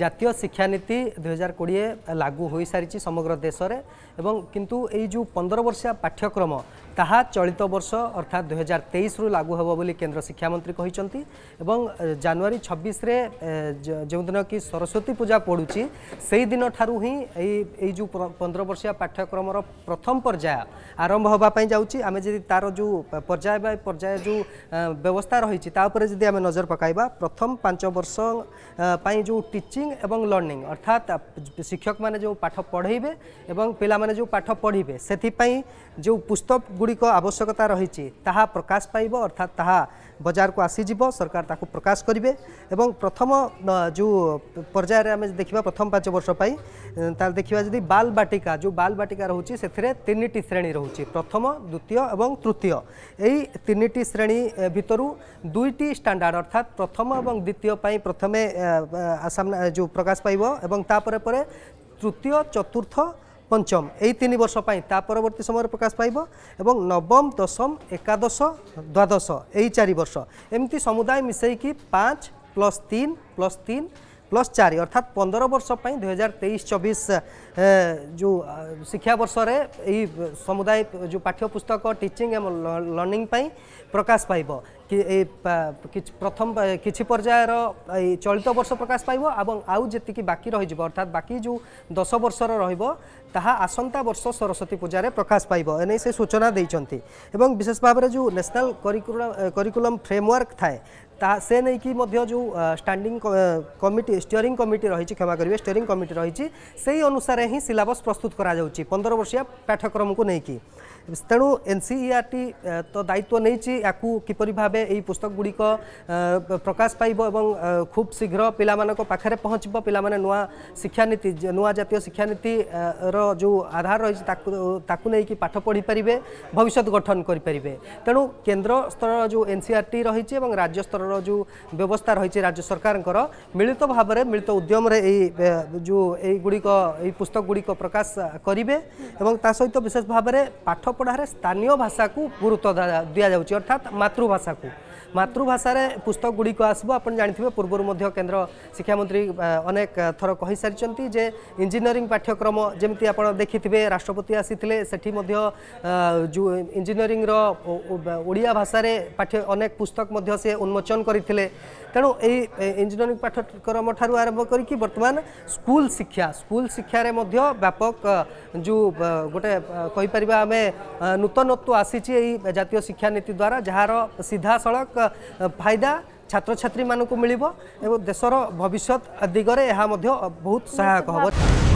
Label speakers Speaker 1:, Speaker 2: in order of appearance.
Speaker 1: ଜାତୀୟ ଶିକ୍ଷାନୀତି ଦୁଇ ହଜାର କୋଡ଼ିଏ ଲାଗୁ ହୋଇସାରିଛି ସମଗ୍ର ଦେଶରେ ଏବଂ କିନ୍ତୁ ଏଇ ଯେଉଁ ପନ୍ଦର ବର୍ଷିଆ ପାଠ୍ୟକ୍ରମ ତାହା ଚଳିତ ବର୍ଷ ଅର୍ଥାତ୍ ଦୁଇହଜାର ତେଇଶରୁ ଲାଗୁ ହେବ ବୋଲି କେନ୍ଦ୍ର ଶିକ୍ଷାମନ୍ତ୍ରୀ କହିଛନ୍ତି ଏବଂ ଜାନୁଆରୀ ଛବିଶରେ ଯେଉଁଦିନ କି ସରସ୍ୱତୀ ପୂଜା ପଡ଼ୁଛି ସେହିଦିନ ଠାରୁ ହିଁ ଏଇ ଏଇ ଯେଉଁ ପନ୍ଦର ବର୍ଷିଆ ପାଠ୍ୟକ୍ରମର ପ୍ରଥମ ପର୍ଯ୍ୟାୟ ଆରମ୍ଭ ହେବା ପାଇଁ ଯାଉଛି ଆମେ ଯଦି ତା'ର ଯେଉଁ ପର୍ଯ୍ୟାୟ ବାଇ ପର୍ଯ୍ୟାୟ ଯେଉଁ ବ୍ୟବସ୍ଥା ରହିଛି ତା ଉପରେ ଯଦି ଆମେ ନଜର ପକାଇବା ପ୍ରଥମ ପାଞ୍ଚ ବର୍ଷ ପାଇଁ ଯେଉଁ ଟିଚିଂ ଏବଂ ଲର୍ଣ୍ଣିଂ ଅର୍ଥାତ୍ ଶିକ୍ଷକମାନେ ଯେଉଁ ପାଠ ପଢ଼େଇବେ ଏବଂ ପିଲାମାନେ ଯେଉଁ ପାଠ ପଢ଼ିବେ ସେଥିପାଇଁ ଯେଉଁ ପୁସ୍ତକ गुड़िक आवश्यकता रही प्रकाश पाइब अर्थात ता बजार को आसीज सरकार ताकू प्रकाश करेंगे प्रथम जो पर्यायर आम देखा प्रथम पांच वर्ष देखा जी बाल बाटिका जो बाल बाटिका रोचे से श्रेणी रोचे प्रथम द्वितीय और तृतीय यही तीन श्रेणी भितर दुईट स्टाणार्ड अर्थात प्रथम और द्वितीय प्रथम आसाम जो प्रकाश पाइब पर तृतीय चतुर्थ পঞ্চম এই তিন বর্ষ পাই তা পরবর্তী সময় প্রকাশ পাইব এবং নবম দশম একাদশ দ্বাদশ এই চারি বর্ষ এমতি সমুদায় মিশাইকি পাঁচ প্লস তিন প্লস তিন প্লস চারি অর্থাৎ পনেরো বর্ষ পাই দুই হাজার তেইশ চবিশ যে শিক্ষাবর্ষে এই সমুদায় যে পাঠ্যপুস্তক টিচিং এবং লর্নিং পাই প্রকাশ পাইব প্রথম কিছু পর্যায়ের এই চলিত বর্ষ প্রকাশ পাইব এবং আউ যেতিকি বাকি রহিযিব অর্থাৎ বাকি যে দশ বর্ষর রহব তাহা আসন্তা বর্ষ সরস্বতী পূজার প্রকাশ পাইব এনে সে সূচনা দিয়েছেন এবং বিশেষ ভাবে যে ন্যাশনাল কারিকুলাম ফ্রেমওয়ার্ক থাকে তা সে নেইকি মধ্য যে স্ট্যান্ডিং কমিটি স্টিয়রিং কমিটি রয়েছে ক্ষমা করবে স্টিয়রিং কমিটি রয়েছে সেই অনুসারে হি সিলাবস প্রস্তুত করা যাচ্ছে পনেরো বর্ষিয়া পাঠ্যক্রমকে নেইকি তেণু এনসিইআরটি তো দায়িত্ব নেইছি ইয়াকু কিপরি ভাবে এই পুস্তকগুড়ি প্রকাশ পাইব এবং খুব শীঘ্র পিলামানক পাখে পৌঁছব পিলামানে নূয়া শিক্ষানীতি নূয়া জাতীয় শিক্ষানীতির যে আধার রয়েছে তাকু তাকু নেইকি পাঠ পড়ি পারিবে ভবিষ্যৎ গঠন করি পারিবে তেণু কেন্দ্র স্তর যে এনসিইআরটি রয়েছে এবং রাজ্য স্তর प्रकारर जो व्यवस्था रही राज्य सरकारଙ୍କର ମିଳିତ ଭାବରେ ମିଳିତ ଉଦ୍ୟମରେ ଏଇ ଯେଉଁ ଏଇଗୁଡ଼ିକ ଏଇ ପୁସ୍ତକଗୁଡ଼ିକ ପ୍ରକାଶ କରିବେ ଏବଂ ତା ସହିତ ବିଶେଷ ଭାବରେ ପାଠପଢ଼ାରେ ସ୍ଥାନୀୟ ଭାଷାକୁ ଗୁରୁତ୍ୱ ଦିଆଯାଉଛି ଅର୍ଥାତ୍ ମାତୃଭାଷାକୁ ମାତୃଭାଷାରେ ପୁସ୍ତକ ଗୁଡ଼ିକ ଆସିବ ଆପଣ ଜାଣିଥିବେ ପୂର୍ବରୁ ମଧ୍ୟ କେନ୍ଦ୍ର ଶିକ୍ଷାମନ୍ତ୍ରୀ ଅନେକ ଥର କହିସାରିଛନ୍ତି ଯେ ଇଞ୍ଜିନିୟରିଂ ପାଠ୍ୟକ୍ରମ ଯେମିତି ଆପଣ ଦେଖିଥିବେ ରାଷ୍ଟ୍ରପତି ଆସିଥିଲେ ସେଠି ମଧ୍ୟ ଯେଉଁ ଇଞ୍ଜିନିୟରିଂର ଓଡ଼ିଆ ଭାଷାରେ ପାଠ୍ୟ ଅନେକ ପୁସ୍ତକ ମଧ୍ୟ ସେ ଉନ୍ମୋଚନ କରିଥିଲେ ତେଣୁ ଏଇ ଇଞ୍ଜିନିୟରିଂ ପାଠ୍ୟକ୍ରମ ଠାରୁ ଆରମ୍ଭ କରିକି ବର୍ତ୍ତମାନ ସ୍କୁଲ ଶିକ୍ଷା ସ୍କୁଲ ଶିକ୍ଷାରେ ମଧ୍ୟ ବ୍ୟାପକ ଯେଉଁ ଗୋଟେ କହିପାରିବା ଆମେ ନୂତନତ୍ୱ ଆସିଛି ଏଇ ଜାତୀୟ ଶିକ୍ଷାନୀତି ଦ୍ୱାରା ଯାହାର ସିଧାସଳଖ ଫାଇଦା ছাত্রছাত্রী মানুষ মিলব এবং দেশর ভবিষ্যৎ দিগরে এহা বহুত সহায়ক হব